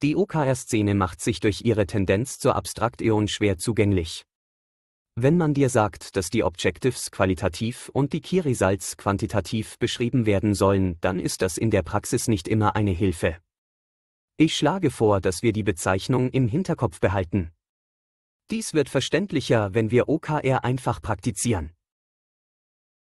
Die OKR-Szene macht sich durch ihre Tendenz zur Abstraktion schwer zugänglich. Wenn man dir sagt, dass die Objectives qualitativ und die Key Results quantitativ beschrieben werden sollen, dann ist das in der Praxis nicht immer eine Hilfe. Ich schlage vor, dass wir die Bezeichnung im Hinterkopf behalten. Dies wird verständlicher, wenn wir OKR einfach praktizieren.